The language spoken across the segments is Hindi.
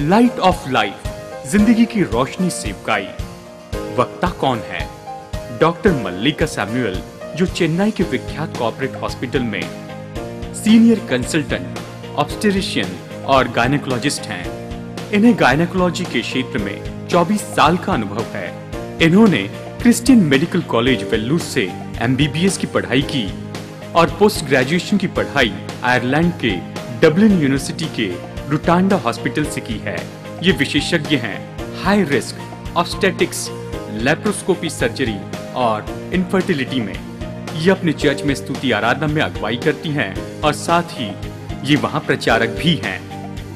लाइट ऑफ लाइफ जिंदगी की रोशनी सेवकाई वक्ता कौन है डॉक्टर मल्लिका सैमुअल जो चेन्नई के विख्यात कॉपरेट हॉस्पिटल में सीनियर कंसल्टेंट ऑप्स्टेरिशियन और गायनेकोलॉजिस्ट हैं इन्हें गायनेकोलॉजी के क्षेत्र में 24 साल का अनुभव है इन्होंने क्रिस्टियन मेडिकल कॉलेज वेल्लूर से एमबीबीएस की पढ़ाई की और पोस्ट ग्रेजुएशन की पढ़ाई आयरलैंड के डब्लिन यूनिवर्सिटी के रुटांडा हॉस्पिटल से की है ये विशेषज्ञ हैं high risk obstetrics laparoscopy surgery और इनफर्टिलिटी में ये अपने चर्च में स्तुति आराधना में अगुवाई करती हैं और साथ ही ये वहाँ प्रचारक भी हैं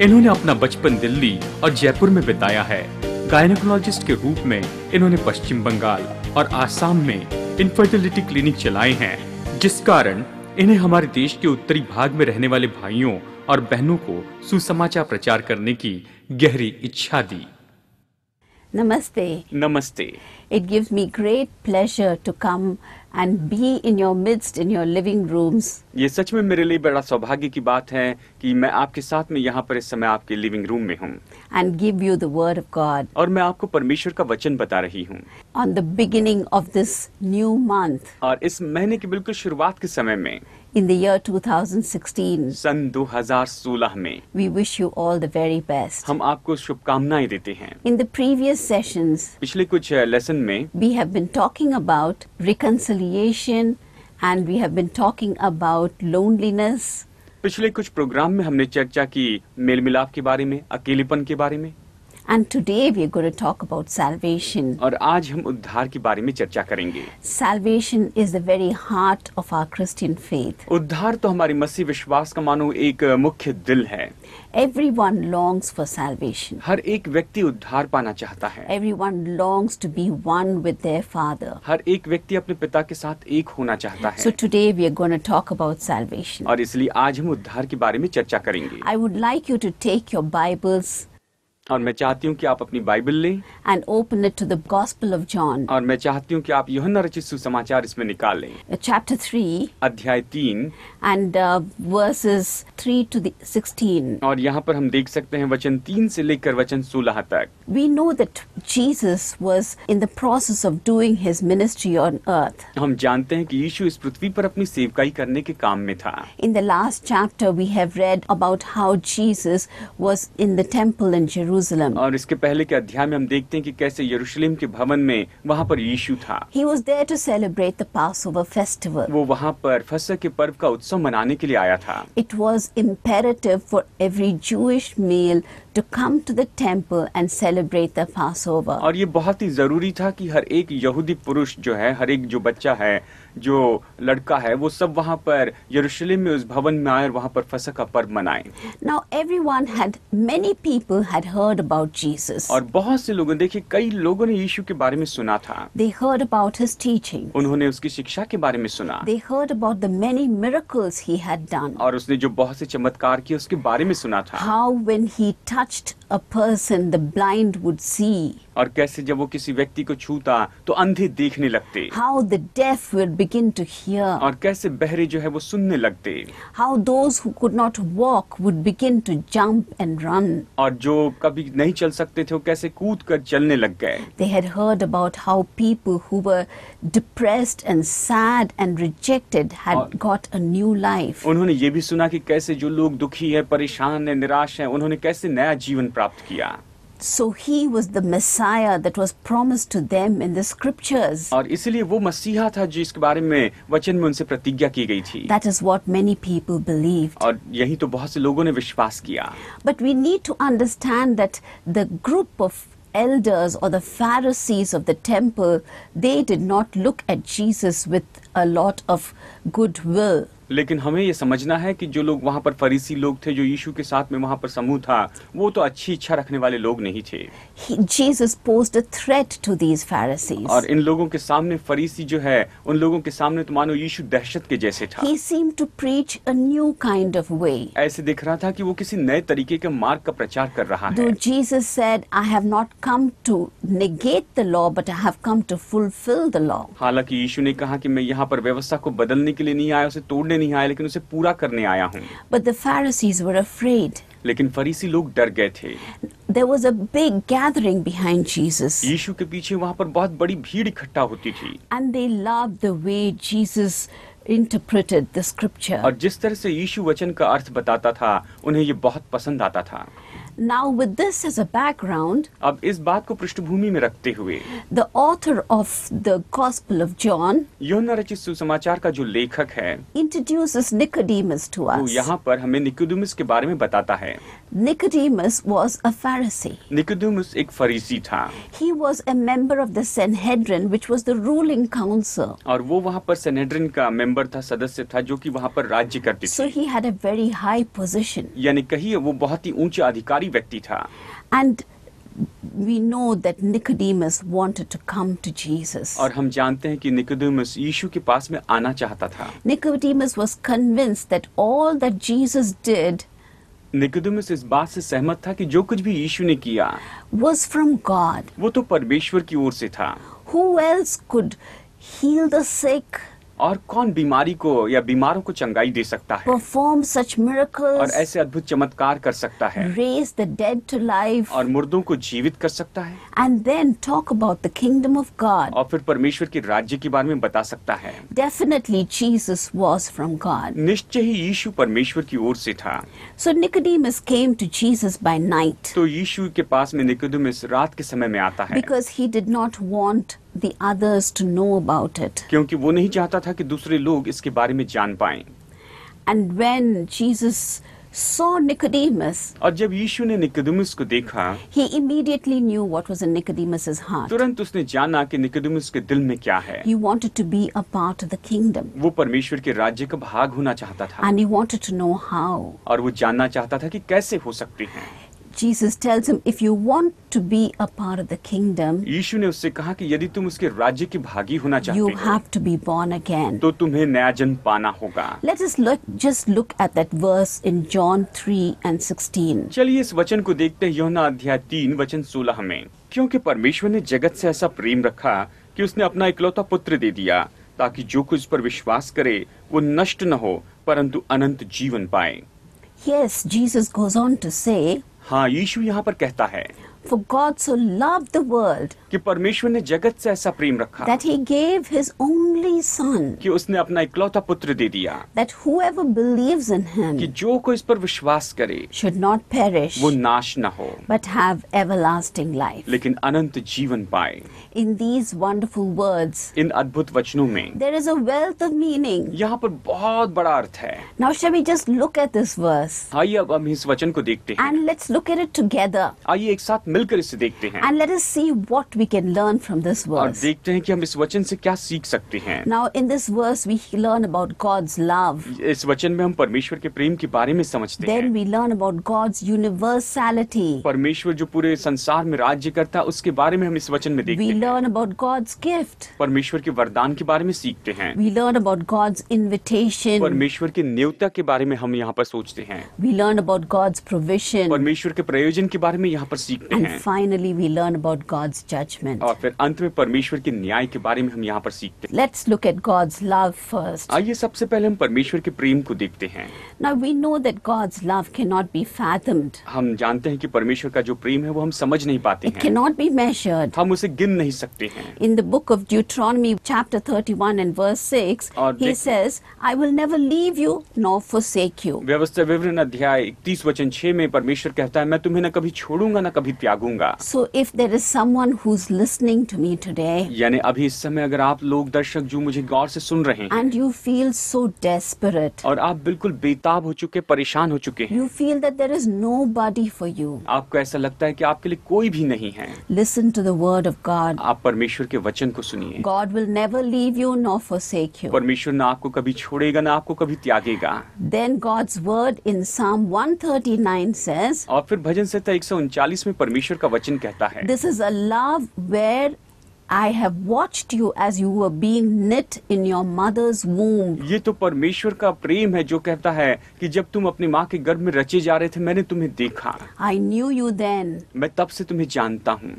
इन्होंने अपना बचपन दिल्ली और जयपुर में बिताया है गायनेकोलॉजिस्ट के रूप में इन्होंने पश्चिम बंगाल और आसाम में इनफर्टिलिटी क्लिनिक चलाए हैं जिस कारण इन्हें हमारे देश के उत्तरी भाग में रहने वाले भाइयों और बहनों को सुसमाचार प्रचार करने की गहरी इच्छा दी नमस्ते नमस्ते it gives me great pleasure to come and be in your midst in your living rooms ये सच में मेरे लिए बड़ा सौभाग्य की बात है कि मैं आपके साथ में यहाँ पर इस समय आपके लिविंग रूम में हूँ and give you the word of God और मैं आपको परमेश्वर का वचन बता रही हूँ on the beginning of this new month और इस महीने के बिल्कुल शुरुआत के समय में in the year 2016. We wish you all the very best. हम आपको शुभकामनाएं देते हैं In the previous sessions, पिछले कुछ लेसन में we have been talking about reconciliation and we have been talking about loneliness. पिछले कुछ प्रोग्राम में हमने चर्चा की मेल मिलाप के बारे में अकेलेपन के बारे में and today we are going to talk about salvation. और आज हम उद्धार के बारे में चर्चा करेंगे. Salvation is the very heart of our Christian faith. उद्धार तो हमारी मसीह विश्वास का मानो एक मुख्य दिल है. Everyone longs for salvation. हर एक व्यक्ति उद्धार पाना चाहता है. Everyone longs to be one with their father. हर एक व्यक्ति अपने पिता के साथ एक होना चाहता है. So today we are going to talk about salvation. और इसलिए आज हम उद्धार के बारे में चर्चा करेंगे. I would like you to take your Bibles और मैं चाहती हूँ कि आप अपनी बाइबल लें and open it to the gospel of John और मैं चाहती हूँ कि आप यूहन्ना रचित सुसमाचार इसमें निकाल लें चैप्टर थ्री अध्याय तीन and verses three to sixteen और यहाँ पर हम देख सकते हैं वचन तीन से लेकर वचन सोलह तक we know that Jesus was in the process of doing his ministry on earth. हम जानते हैं कि यीशु इस पृथ्वी पर अपनी सेवकाई करने के काम में था. In the last chapter we have read about how Jesus was in the temple in Jerusalem. और इसके पहले के अध्याय में हम देखते हैं कि कैसे यरूशलेम के भवन में वहाँ पर यीशु था. He was there to celebrate the Passover festival. वो वहाँ पर फसह के पर्व का उत्सव मनाने के लिए आया था. It was imperative for every Jewish male to come to the temple and celebrate the Passover. और ये बहुत ही जरूरी था कि हर एक यहूदी पुरुष जो है हर एक जो बच्चा है जो लड़का है वो सब वहाँ पर यरूशलेम में उस भवन में आए और वहाँ पर फसह का पर्व मनाए now everyone had many people had heard about Jesus और बहुत से लोगों देखिए कई लोगों ने यीशु के बारे में सुना था they heard about his teaching उन्होंने उसकी शिक्षा के बारे में सुना they heard about the many miracles he had done और उसने जो बहुत से चमत्कार किए उसके बारे में सुना था how when he touched a person the blind would see और कैसे जब वो किसी व्यक्ति को छूता तो अंधे देखने लगते how the deaf will begin to hear और कैसे बहरे how those who could not walk would begin to jump and run और जो कभी नहीं चल सकते थे वो कैसे कूद कर चलने लग गए they had heard about how people who were depressed and sad and rejected had got a new life उन्होंने ये भी सुना कि कैसे जो लोग दुखी हैं परेशान हैं निराश हैं उन्होंने कैसे नया जीवन प्राप्त किया So he was the Messiah that was promised to them in the scriptures. और इसलिए वो मसीहा था जिसके बारे में वचन में उनसे प्रतिज्ञा की गई थी That is what many people believed. और यही तो बहुत से लोगों ने विश्वास किया But we need to understand that the group of elders or the Pharisees of the temple, they did not look at Jesus with a lot of goodwill. लेकिन हमें ये समझना है कि जो लोग वहाँ पर फरीसी लोग थे जो यीशु के साथ में वहाँ पर समूह था वो तो अच्छी इच्छा रखने वाले लोग नहीं थे थ्रेट टू और इन लोगों के सामने फरीसी जो है उन लोगों के सामने तो मानो यीशु दहशत के जैसे था ही seem new kind of way ऐसे दिख रहा था कि वो किसी नए तरीके के मार्ग का प्रचार कर रहा है Jesus not come to negate the law but I come to fulfil the law हालांकि यीशु ने कहा कि मैं यहाँ पर व्यवस्था को बदलने के लिए नहीं आया उसे तोड़ने नहीं आया लेकिन उसे पूरा करने आया हूँ बट दीज वेड लेकिन फरीसी लोग डर गए थे There was a big gathering behind Jesus. यीशु के पीछे वहाँ पर बहुत बड़ी भीड़ इकट्ठा होती थी And they loved the way Jesus interpreted the scripture. और जिस तरह से यीशु वचन का अर्थ बताता था उन्हें ये बहुत पसंद आता था Now, with this as a background, अब इस बात को पृष्ठभूमि में रखते हुए the author of the Gospel of John योना रचित सुसमाचार का जो लेखक है introduces Nicodemus to us. वो यहाँ पर हमें निकोडेमस के बारे में बताता है Nicodemus was a Pharisee. Nicodemus एक फरीसी था He was a member of the Sanhedrin, which was the ruling council. और वो वहाँ पर सेनेड्रिन का मेंबर था सदस्य था जो कि वहाँ पर राज्य करती थी. So he had a very high position. यानी कहिए वो बहुत ही ऊंचे अधिकारी व्यक्ति था and we know that Nicodemus wanted to come to Jesus. और हम जानते हैं कि Nicodemus यीशु के पास में आना चाहता था. Nicodemus was convinced that all that Jesus did Nicodemus इस बात से सहमत था कि जो कुछ भी यीशु ने किया was from God. वो तो परमेश्वर की ओर से था. Who else could heal the sick? और कौन बीमारी को या बीमारों को चंगाई दे सकता है परफॉर्म सच मिरेकल्स और ऐसे अद्भुत चमत्कार कर सकता है raise the dead to life और मुर्दों को जीवित कर सकता है and then talk about the kingdom of God और फिर परमेश्वर के राज्य के बारे में बता सकता है definitely Jesus was from God निश्चय ही यीशु परमेश्वर की ओर से था so Nicodemus came to Jesus by night तो यीशु के पास में निकोडेमस रात के समय में आता है because he did not want the others to know about it. क्योंकि वो नहीं चाहता था कि दूसरे लोग इसके बारे में जान पाएं. And when Jesus saw Nicodemus, और जब यीशु ने निकोडेमस को देखा, he immediately knew what was in Nicodemus's heart. तुरंत उसने जाना कि निकोडेमस के दिल में क्या है. He wanted to be a part of the kingdom. वो परमेश्वर के राज्य का भाग होना चाहता था. And he wanted to know how. और वो जानना चाहता था कि कैसे हो सकती है. Jesus tells him, if you want to be a part of the kingdom, यीशु ने उससे कहा कि यदि तुम उसके राज्य की भागी होना चाहते हो, you have to be born again. तो तुम्हें नया जन पाना होगा. Let us look just look at that verse in John 3 and 16. चलिए इस वचन को देखते हैं योना अध्याय 3 वचन 16 में. क्योंकि परमेश्वर ने जगत से ऐसा प्रेम रखा कि उसने अपना इकलौता पुत्र दे दिया ताकि जो कुछ पर विश्वास करे वो नष्ट न हो परंतु अनंत जीवन पाए Yes, Jesus goes on to say, हाँ यीशु यहाँ पर कहता है for God so love the world कि परमेश्वर ने जगत से ऐसा प्रेम रखा that he gave his only son कि उसने अपना इकलौता पुत्र दे दिया that whoever believes in him कि जो कोई इस पर विश्वास करे शुड नॉट पेरिश वो नाश ना हो बट हैव एवरलास्टिंग लाइफ लेकिन अनंत जीवन पाए इन दीस वंडरफुल वर्ड्स इन अद्भुत वचनों में there is a wealth of meaning यहां पर बहुत बड़ा अर्थ है now shall we just look at this verse आइए अब हम इस वचन को देखते हैं and let's look at it together आइए एक साथ मिलकर इसे देखते हैं and let us see what we can learn from this verse. और देखते हैं कि हम इस वचन से क्या सीख सकते हैं. Now in this verse we learn about God's love. इस वचन में हम परमेश्वर के प्रेम के बारे में समझते Then हैं. Then we learn about God's universality. परमेश्वर जो पूरे संसार में राज्य करता है उसके बारे में हम इस वचन में देखते we हैं. We learn about God's gift. परमेश्वर के वरदान के बारे में सीखते हैं. We learn about God's invitation. परमेश्वर के न्योता के बारे में हम यहाँ पर सोचते हैं. We learn about God's provision. परमेश्वर के प्रयोजन के बारे में यहाँ पर सीखते And हैं. And finally we learn about God's judgment. Judgement और फिर अंत में परमेश्वर के न्याय के बारे में हम यहाँ पर सीखते हैं let's look at God's love first आइए सबसे पहले हम परमेश्वर के प्रेम को देखते हैं now we know that God's love can not be fathomed हम जानते हैं कि परमेश्वर का जो प्रेम है वो हम समझ नहीं पाते it can not be measured हम उसे गिन नहीं सकते हैं in the book of Deuteronomy chapter thirty one and verse 6 he says I will never leave you nor forsake you व्यवस्था विवरण अध्याय 31 वचन छह में परमेश्वर कहता है मैं तुम्हें न कभी छोड़ूंगा न कभी त्यागूंगा so if there is someone who who's listening to me today यानी अभी इस समय अगर आप लोग दर्शक जो मुझे गौर से सुन रहे हैं and you feel so desperate और आप बिल्कुल बेताब हो चुके परेशान हो चुके हैं you feel that there is nobody for you आपको ऐसा लगता है कि आपके लिए कोई भी नहीं है listen to the word of God आप परमेश्वर के वचन को सुनिए God will never leave you nor forsake you परमेश्वर ना आपको कभी छोड़ेगा ना आपको कभी त्यागेगा then God's word in Psalm 139 says और फिर भजन संहिता 139 में परमेश्वर का वचन कहता है this is a love where I have watched you as you were being knit in your mother's womb. ये तो परमेश्वर का प्रेम है जो कहता है कि जब तुम अपनी माँ के गर्भ में रचे जा रहे थे मैंने तुम्हें देखा आई न्यू यू देन मैं तब से तुम्हें जानता हूँ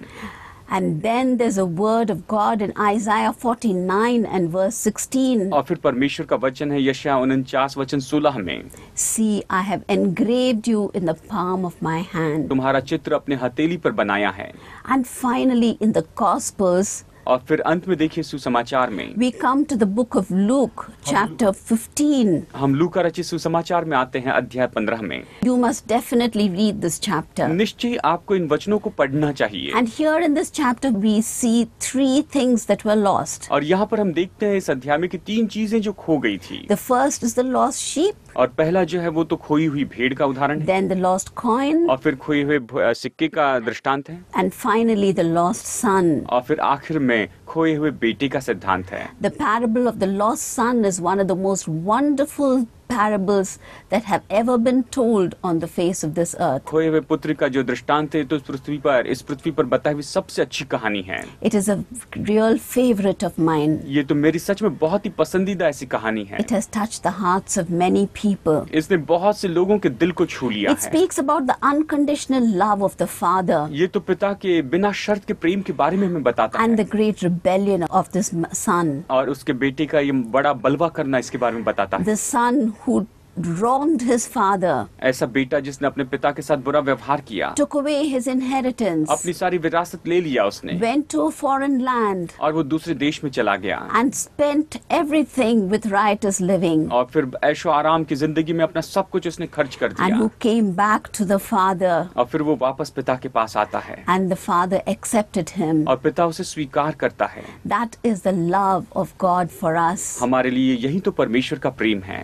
And then there's a word of God in Isaiah 49 and verse 16. और फिर परमेश्वर का वचन है यशया 49 वचन 16 में. See, I have engraved you in the palm of my hand. तुम्हारा चित्र अपने हथेली पर बनाया है. And finally in the Gospels और फिर अंत में देखिए सुसमाचार में we come to the book of Luke chapter 15 हम लू का रचित सुसमाचार में आते हैं अध्याय 15 में you must definitely read this chapter निश्चय आपको इन वचनों को पढ़ना चाहिए and here in this chapter we see three things that were lost और यहाँ पर हम देखते हैं इस अध्याय में की तीन चीजें जो खो गई थी the first is the lost sheep और पहला जो है वो तो खोई हुई भेड़ का उदाहरण है देन द लॉस्ट कॉइन और फिर खोए हुए सिक्के का दृष्टांत है and finally the lost son और फिर आखिर में खोए हुए बेटी का सिद्धांत है the parable of the lost son is one of the most wonderful parables that have ever been told on the face of this earth. खोए हुए पुत्र का जो दृष्टांत है तो इस पृथ्वी पर इस पृथ्वी पर बताई हुई सबसे अच्छी कहानी है. It is a real favorite of mine. ये तो मेरी सच में बहुत ही पसंदीदा ऐसी कहानी है. It has touched the hearts of many people. इसने बहुत से लोगों के दिल को छू लिया It है. It speaks about the unconditional love of the Father. ये तो पिता के बिना शर्त के प्रेम के बारे में हमें बताता And है. And the great rebellion of this son. और उसके बेटे का ये बड़ा बलवा करना इसके बारे में बताता है. The son who wronged his father. aisa beta jisne apne pita ke sath bura vyavhar kiya took away his inheritance. apni sari virasat le liya usne went to a foreign land. aur wo dusre desh mein chala gaya and spent everything with riotous living. aur fir aisho aaram ki zindagi mein apna sab kuch usne kharch kar diya and he came back to the father. aur fir wo wapas pita ke paas aata hai and the father accepted him. aur pita use swikar karta hai That is the love of God for us. hamare liye yahi to parmeshwar ka prem hai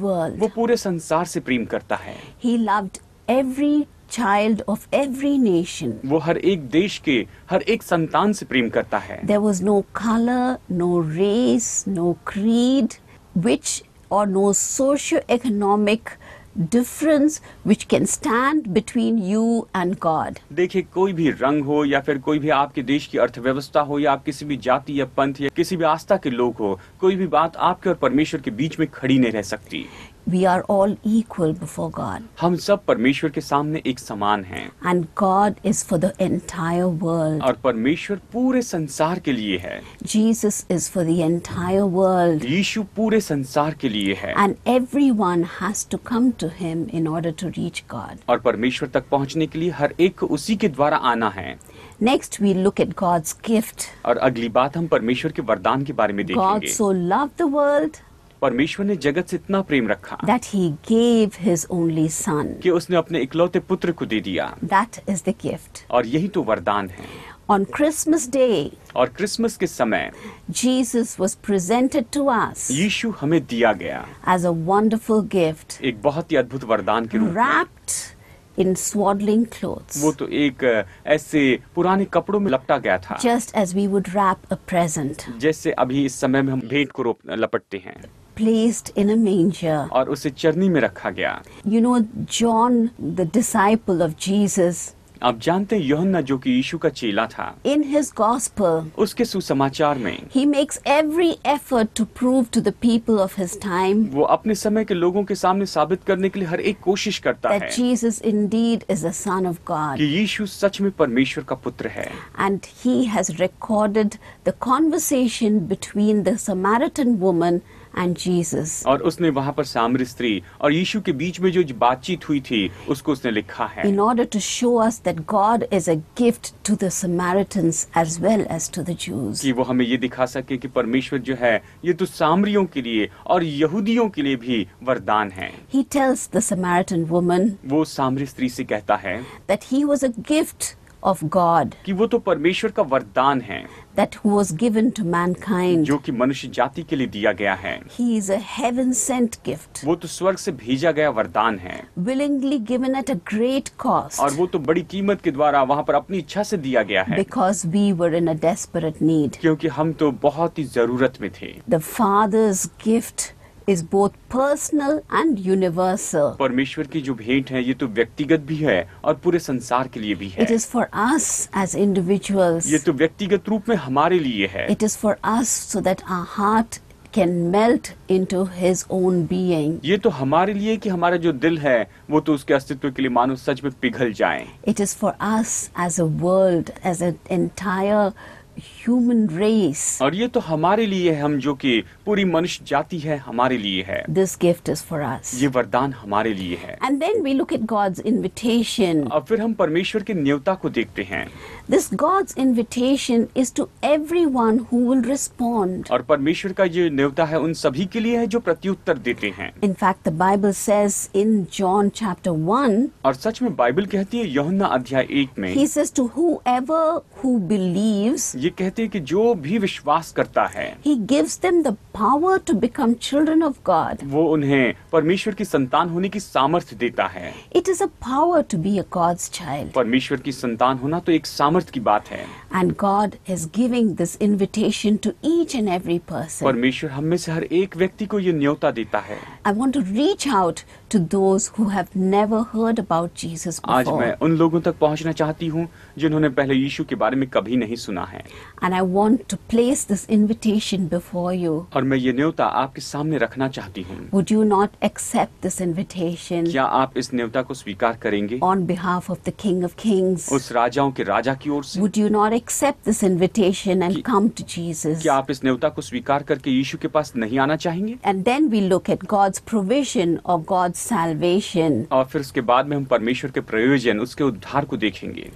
world. वो पूरे संसार से प्रेम करता है. He loved every child of every nation. वो हर एक देश के हर एक संतान से प्रेम करता है. There was no color, no race, no creed, which or no socio-economic difference which can stand between you and God देखिए कोई भी रंग हो या फिर कोई भी आपके देश की अर्थव्यवस्था हो या आप किसी भी जाति या पंथ या किसी भी आस्था के लोग हो कोई भी बात आपके और परमेश्वर के बीच में खड़ी नहीं रह सकती we are all equal before God. हम सब परमेश्वर के सामने एक समान हैं. And God is for the entire world. और परमेश्वर पूरे संसार के लिए है. Jesus is for the entire world. यीशु पूरे संसार के लिए है. And everyone has to come to him in order to reach God. और परमेश्वर तक पहुंचने के लिए हर एक को उसी के द्वारा आना है. Next we look at God's gift. और अगली बात हम परमेश्वर के वरदान के बारे में देखेंगे. God so loved the world परमेश्वर ने जगत से इतना प्रेम रखा that he gave his only son कि उसने अपने इकलौते पुत्र को दे दिया दैट इज द गिफ्ट और यही तो वरदान है on Christmas Day. और क्रिसमस के समय Jesus was presented to us यीशु हमें दिया गया एज अ वंडरफुल गिफ्ट एक बहुत ही अद्भुत वरदान के रूप रैप्ड इन स्वाडलिंग clothes. वो तो एक ऐसे पुराने कपड़ों में लपटा गया था. Just as we would wrap a present जैसे अभी इस समय में हम भेंट को लपटते हैं. placed in a manger aur use charni mein rakha gaya you know john the disciple of jesus आप जानते हैं जो कि यीशु का चेला था इन हिज गॉस्पल उसके सुसमाचार में he makes every effort to prove to the of his time वो अपने समय के लोगों के सामने साबित करने के लिए हर एक कोशिश करता that है Jesus is a son of God कि यीशु सच में परमेश्वर का पुत्र है and he has recorded the conversation between the Samaritan woman and Jesus. और उसने वहाँ पर सामरी स्त्री और यीशु के बीच में जो बातचीत हुई थी उसको उसने लिखा है In order to show us that God is a gift to the Samaritans as well as to the Jews. कि वो हमें ये दिखा सके कि परमेश्वर जो है ये तो सामरियों के लिए और यहूदियों के लिए भी वरदान है He tells the Samaritan woman वो सामरी स्त्री से कहता है that he was a gift of God कि वो तो परमेश्वर का वरदान है that who was given to जो कि मनुष्य जाति के लिए दिया गया है he is a heaven sent gift वो तो स्वर्ग से भेजा गया वरदान है willingly given at a great cost और वो तो बड़ी कीमत के द्वारा वहाँ पर अपनी इच्छा से दिया गया है because we were in desperate need क्योंकि हम तो बहुत ही जरूरत में थे the father's gift is both personal and universal. परमेश्वर की जो भेंट है ये तो व्यक्तिगत भी है और पूरे संसार के लिए भी है. It is for us as individuals. ये तो व्यक्तिगत रूप में हमारे लिए है. It is for us so that our heart can melt into his own being. ये तो हमारे लिए कि हमारा जो दिल है वो तो उसके अस्तित्व के लिए मानो सच में पिघल जाए. It is for us as a world, as an entire human race और ये तो हमारे लिए है हम जो कि पूरी मनुष्य जाति है हमारे लिए है this gift is for us ये वरदान हमारे लिए है and then we look at God's invitation और फिर हम परमेश्वर के न्योता को देखते हैं this God's invitation is to everyone who will respond और परमेश्वर का ये न्योता है उन सभी के लिए है जो प्रत्युत्तर देते हैं in fact the Bible says in John chapter 1 और सच में बाइबल कहती है यूहन्ना अध्याय 1 में he says to whoever who believes ये कहती कहते हैं कि जो भी विश्वास करता है He gives them the power to become children of God. वो उन्हें परमेश्वर की संतान होने की सामर्थ्य देता है It is a power to be a God's child. परमेश्वर की संतान होना तो एक सामर्थ्य की बात है And God is giving this invitation to each and every person. परमेश्वर हम में से हर एक व्यक्ति को ये न्योता देता है I want to reach out to those who have never heard about Jesus before. आज मैं उन लोगों तक पहुंचना चाहती हूं जिन्होंने पहले यीशु के बारे में कभी नहीं सुना है and I want to place this invitation before you. और मैं ये न्योता आपके सामने रखना चाहती हूँ Would you not accept this invitation? क्या आप इस न्योता को स्वीकार करेंगे On behalf of the King of Kings. उस राजाओं के राजा की ओर से Would you not accept this invitation and come to Jesus? क्या आप इस न्योता को स्वीकार करके यीशु के पास नहीं आना चाहेंगे And then we look at God's provision of God's salvation. और फिर उसके बाद में हम परमेश्वर के प्रयोजन उसके उद्धार को देखेंगे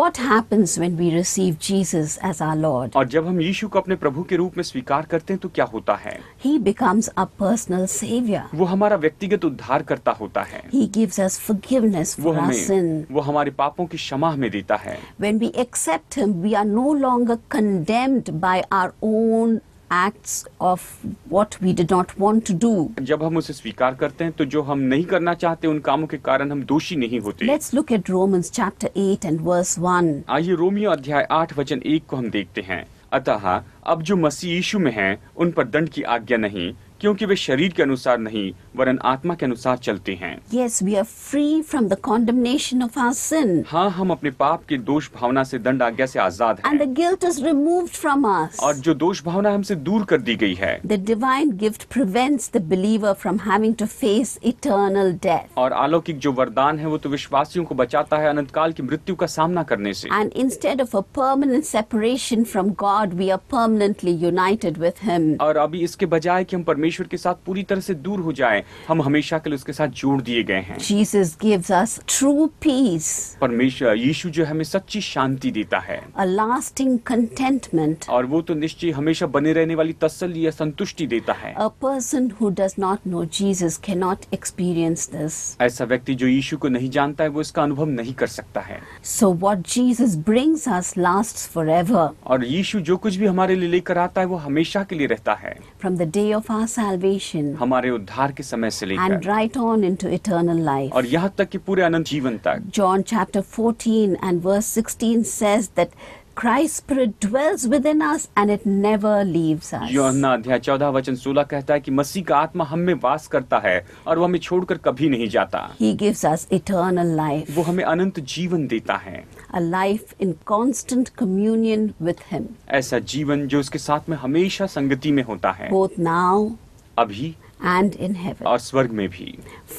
What happens when we receive Jesus as our Lord? Lord और जब हम यीशु को अपने प्रभु के रूप में स्वीकार करते हैं तो क्या होता है he becomes a personal saviour वो हमारा व्यक्तिगत उद्धार करता होता है he gives us forgiveness for our वो हमारे पापों की क्षमा हमें देता है when we accept him we are no longer condemned by our own acts of what we did not want to do. जब हम उसे स्वीकार करते हैं तो जो हम नहीं करना चाहते उन कामों के कारण हम दोषी नहीं होते Let's look at Romans chapter 8 and verse 1. आइए रोमियो अध्याय 8 वचन 1 को हम देखते हैं अतः अब जो मसीह यीशु में हैं उन पर दंड की आज्ञा नहीं क्योंकि वे शरीर के अनुसार नहीं वरन आत्मा के अनुसार चलते हैं yes, we are free from the condemnation of our sin हाँ हम अपने पाप की दोष भावना से दंड आज्ञा से आजाद हैं and the guilt is removed from us और जो दोष भावना हमसे दूर कर दी गई है the divine gift prevents the believer from having to face eternal death और अलौकिक जो वरदान है वो तो विश्वासियों को बचाता है अनंत काल की मृत्यु का सामना करने से and instead of a permanent separation from God we are permanently united with him और अभी इसके बजाय कि हम परमेश्वर परमेश्वर के साथ पूरी तरह से दूर हो जाए हम हमेशा के लिए उसके साथ जोड़ दिए गए हैं Jesus gives us true peace परमेश्वर यीशु जो हमें सच्ची शांति देता है अ लास्टिंग कंटेंटमेंट और वो तो निश्चय हमेशा बने रहने वाली तसल्ली या संतुष्टि देता है a person who does not know Jesus can not experience this ऐसा व्यक्ति जो यीशु को नहीं जानता है वो इसका अनुभव नहीं कर सकता है so what Jesus brings us lasts forever और यीशु जो कुछ भी हमारे लिए लेकर आता है वो हमेशा के लिए रहता है from the day of our salvation हमारे उद्धार के समय से लेकर and right on into eternal life और यहाँ तक कि पूरे अनंत जीवन तक John chapter 14 and verse 16 says that Christ's spirit dwells within us and it never leaves us. यूहन्ना अध्याय 14 वचन 16 कहता है कि मसीह का आत्मा हम में वास करता है और वो हमें छोड़कर कभी नहीं जाता. He gives us eternal life. वो हमें अनंत जीवन देता है. A life in constant communion with him. ऐसा जीवन जो उसके साथ में हमेशा संगति में होता है. Both now अभी एंड इन हेवन और स्वर्ग में भी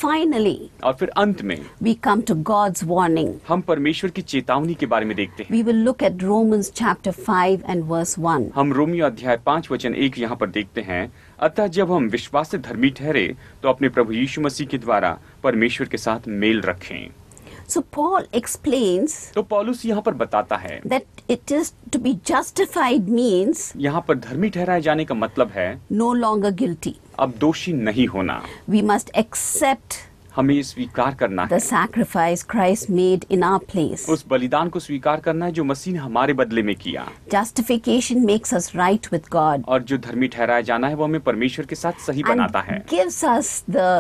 फाइनली और फिर अंत में we come to God's warning हम परमेश्वर की चेतावनी के बारे में देखते हैं we will look at Romans chapter five and verse one हम रोमियो अध्याय पाँच वचन एक यहाँ पर देखते हैं अतः जब हम विश्वास से धर्मी ठहरे तो अपने प्रभु यीशु मसीह के द्वारा परमेश्वर के साथ मेल रखें So Paul explains. तो पॉलुस यहाँ पर बताता है That it is to be justified means. यहाँ पर धर्मी ठहराए जाने का मतलब है No longer guilty. अब दोषी नहीं होना वी मस्ट एक्सेप्ट हमें स्वीकार करना the है sacrifice Christ made in our place. उस बलिदान को स्वीकार करना है जो मसीह ने हमारे बदले में किया Justification makes us right with God. और जो धर्मी ठहराया जाना है वो हमें परमेश्वर के साथ सही And बनाता है gives us the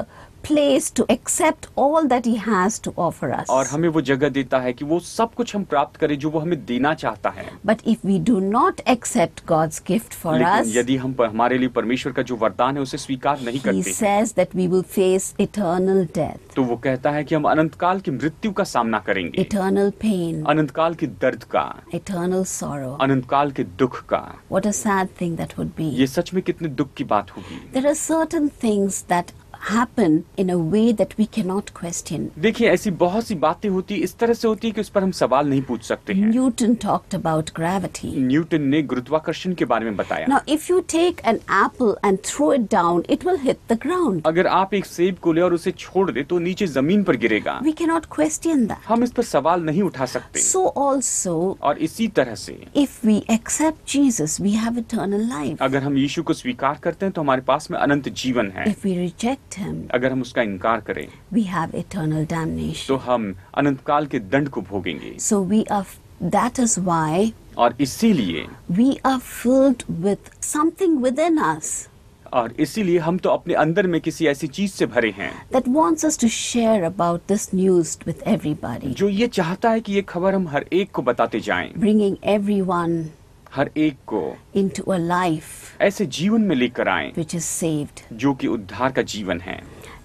place to accept all that he has to offer us और हमें वो जगह देता है कि वो सब कुछ हम प्राप्त करें जो वो हमें देना चाहता है but if we do not accept God's gift for us यदि हम हमारे लिए परमेश्वर का जो वरदान है उसे स्वीकार नहीं करते he says that we will face eternal death तो वो कहता है कि हम अनंत काल की मृत्यु का सामना करेंगे eternal pain अनंत काल के दर्द का eternal sorrow अनंत काल के दुख का what a sad thing that would be ये सच में कितने दुख की बात होगी there are certain things that happen in a way that we cannot question. देखिए ऐसी बहुत सी बातें होती इस तरह से होती है कि उस पर हम सवाल नहीं पूछ सकते हैं. Newton talked about gravity. Newton ने गुरुत्वाकर्षण के बारे में बताया. Now if you take an apple and throw it down, it will hit the ground. अगर आप एक सेब को ले और उसे छोड़ दे तो नीचे जमीन पर गिरेगा. We cannot question that. हम इस पर सवाल नहीं उठा सकते. So also. और इसी तरह से. If we accept Jesus, we have eternal life. अगर हम यीशु को स्वीकार करते हैं तो हमारे पास में अनंत जीवन है. If we reject reject him अगर हम उसका इनकार करें वी हैव इटर्नल डैमनेशन तो हम अनंत काल के दंड को भोगेंगे so we are that is why और इसीलिए we are filled with something with in us और इसीलिए हम तो अपने अंदर में किसी ऐसी चीज से भरे हैं that wants us to share about this news with everybody. जो ये चाहता है कि ये खबर हम हर एक को बताते जाएं. Bringing everyone हर एक को इन टू लाइफ ऐसे जीवन में लेकर आए विच इज सेव्ड जो कि उद्धार का जीवन है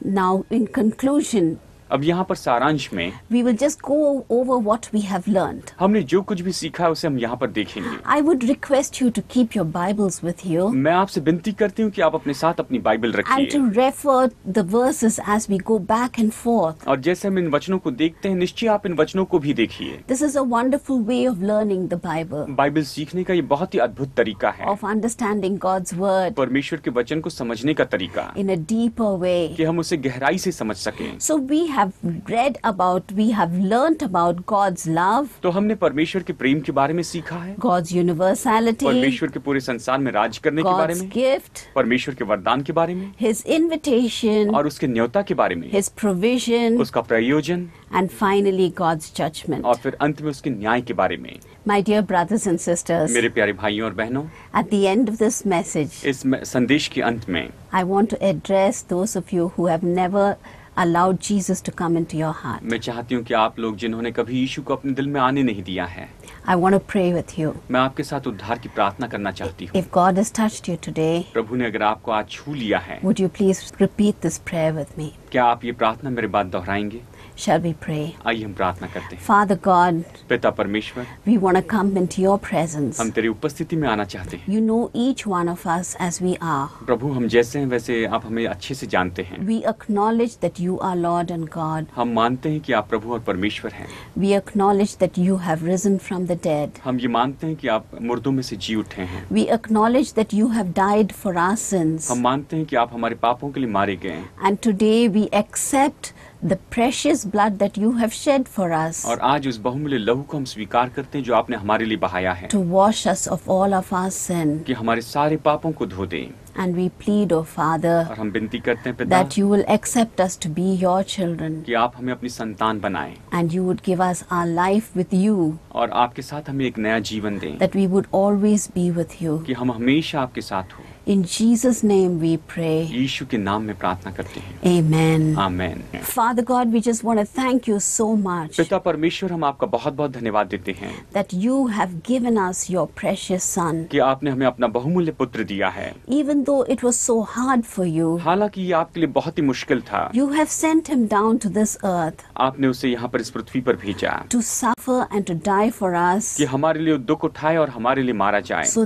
नाउ इन कंक्लूजन अब यहाँ पर सारांश में we will just go over what we have learned हमने जो कुछ भी सीखा है उसे हम यहाँ पर देखेंगे I would request you to keep your Bibles with you मैं आपसे विनती करती हूँ कि आप अपने साथ अपनी बाइबल रखें to refer the verses as we go back and forth और जैसे हम इन वचनों को देखते हैं निश्चय आप इन वचनों को भी देखिए this is a wonderful way of learning the Bible Bible सीखने का ये बहुत ही अद्भुत तरीका है ऑफ अंडरस्टैंडिंग गॉड्स वर्ड परमेश्वर के वचन को समझने का तरीका इन अ डीपर वे कि हम उसे गहराई से समझ सकें so we have read about, we have learnt about God's love. तो हमने परमेश्वर के प्रेम के बारे में सीखा है God's universality. परमेश्वर के पूरे संसार में राज करने God's के बारे में God's gift. परमेश्वर के वरदान के बारे में His invitation. और उसके न्योता के बारे में His provision. उसका प्रयोजन And finally God's judgment. और फिर अंत में उसके न्याय के बारे में My dear brothers and sisters. मेरे प्यारे भाइयों और बहनों At the end of this message. इस संदेश के अंत में I want to address those of you who have never allowed Jesus to come into your heart. मैं चाहती हूँ कि आप लोग जिन्होंने कभी यीशु को अपने दिल में आने नहीं दिया है I want to pray with you. मैं आपके साथ उद्धार की प्रार्थना करना चाहती हूँ If God has touched you today, प्रभु ने अगर आपको आज छू लिया है Would you please repeat this prayer with me? क्या आप ये प्रार्थना मेरे बाद दोहराएंगे Shall we pray? आइए हम प्रार्थना करते Father God, पिता परमेश्वर we want to come into your presence. हम तेरी उपस्थिति में आना चाहते हैं You know each one of us as we are. प्रभु हम जैसे हैं वैसे आप हमें अच्छे से जानते हैं We acknowledge that you are Lord and God. हम मानते हैं कि आप प्रभु और परमेश्वर हैं We acknowledge that you have risen from the dead. हम ये मानते हैं कि आप मुर्दों में से जी उठे हैं We acknowledge that you have died for our sins. हम मानते And today we accept the precious blood that you have shed for us और आज उस बहुमूल्य लहू को हम स्वीकार करते हैं जो to wash us of all of our sin and we plead o father that you will accept us to be your children and you would give us our life with you that we would always be with you in Jesus' name we pray. Amen. Amen. Father God, we just want to thank you so much. That you have given us your precious son. Even though it was so hard for you. You have sent him down to this earth. To suffer and to die for us. So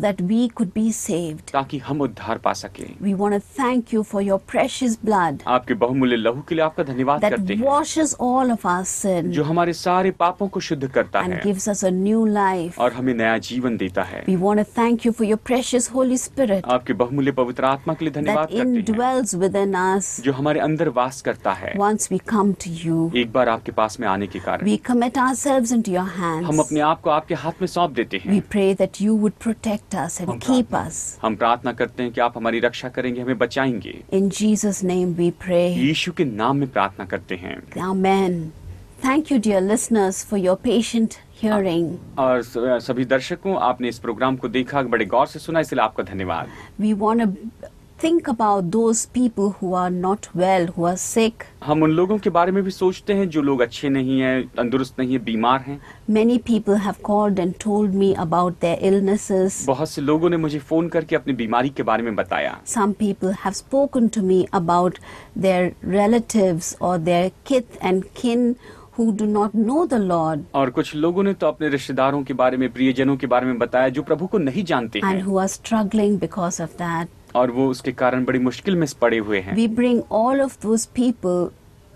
that we could be saved. उद्धार पा सके we want to thank you for your precious blood आपके बहुमूल्य लहू के लिए आपका धन्यवाद करते हैं washes all of our sin जो हमारे सारे पापों को शुद्ध करता है gives us a new life और हमें नया जीवन देता है we want to thank you for your precious holy spirit आपके बहुमूल्य पवित्र आत्मा के लिए धन्यवाद करते हैं जो हमारे अंदर वास करता है once we come to you एक बार आपके पास में आने के कारण we commit ourselves into your hands हम अपने आप को आपके हाथ में सौंप देते हैं we pray that you would protect us and keep us हम प्रार्थना करते करते हैं कि आप हमारी रक्षा करेंगे हमें बचाएंगे in Jesus name we pray यीशु के नाम में प्रार्थना करते हैं amen thank you dear listeners for your patient hearing और सभी दर्शकों आपने इस प्रोग्राम को देखा बड़े गौर से सुना इसलिए आपका धन्यवाद we want think about those people who are not well, who are sick. हम उन लोगों के बारे में भी सोचते हैं जो लोग अच्छे नहीं हैं, तंदुरुस्त नहीं हैं, बीमार हैं. Many people have called and told me about their illnesses. बहुत से लोगों ने मुझे फोन करके अपनी बीमारी के बारे में बताया. Some people have spoken to me about their relatives or their kith and kin who do not know the Lord. और कुछ लोगों ने तो अपने रिश्तेदारों के बारे में प्रियजनों के बारे में बताया जो प्रभु को नहीं जानते हैं. And who are struggling because of that. और वो उसके कारण बड़ी मुश्किल में पड़े हुए हैं we bring all of those people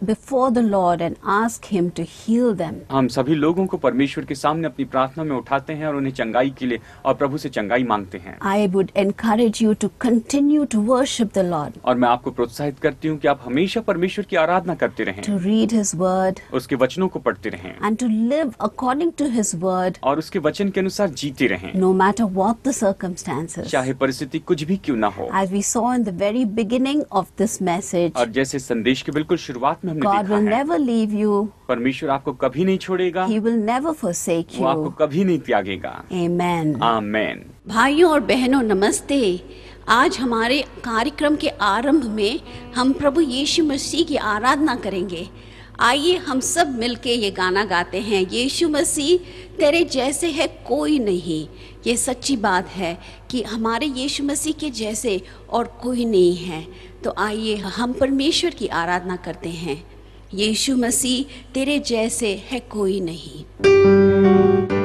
before the Lord and ask Him to heal them. हम सभी लोगों को परमेश्वर के सामने अपनी प्रार्थना में उठाते हैं और उन्हें चंगाई के लिए और प्रभु से चंगाई मांगते हैं I would encourage you to continue to worship the Lord. और मैं आपको प्रोत्साहित करती हूँ कि आप हमेशा परमेश्वर की आराधना करते रहें To read His word. उसके वचनों को पढ़ते रहें And to live according to His word. और उसके वचन के अनुसार जीते रहें No matter what the circumstances. चाहे परिस्थिति कुछ भी क्यों ना हो As we saw in the very beginning of this message. और जैसे संदेश के बिल्कुल शुरुआत में God will never leave you. परमेश्वर आपको कभी नहीं छोड़ेगा He will never forsake you. वो आपको कभी नहीं त्यागेगा Amen. Amen. भाइयों और बहनों नमस्ते आज हमारे कार्यक्रम के आरंभ में हम प्रभु यीशु मसीह की आराधना करेंगे आइए हम सब मिलके ये गाना गाते हैं यीशु मसीह तेरे जैसे है कोई नहीं ये सच्ची बात है कि हमारे यीशु मसीह के जैसे और कोई नहीं है तो आइए हम परमेश्वर की आराधना करते हैं यीशु मसीह तेरे जैसे है कोई नहीं